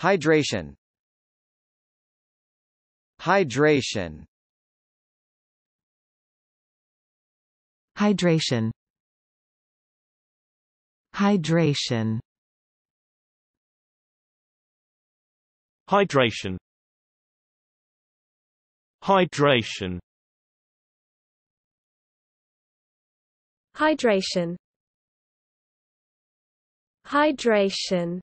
Hydration Hydration Hydration Hydration Hydration Hydration Hydration Hydration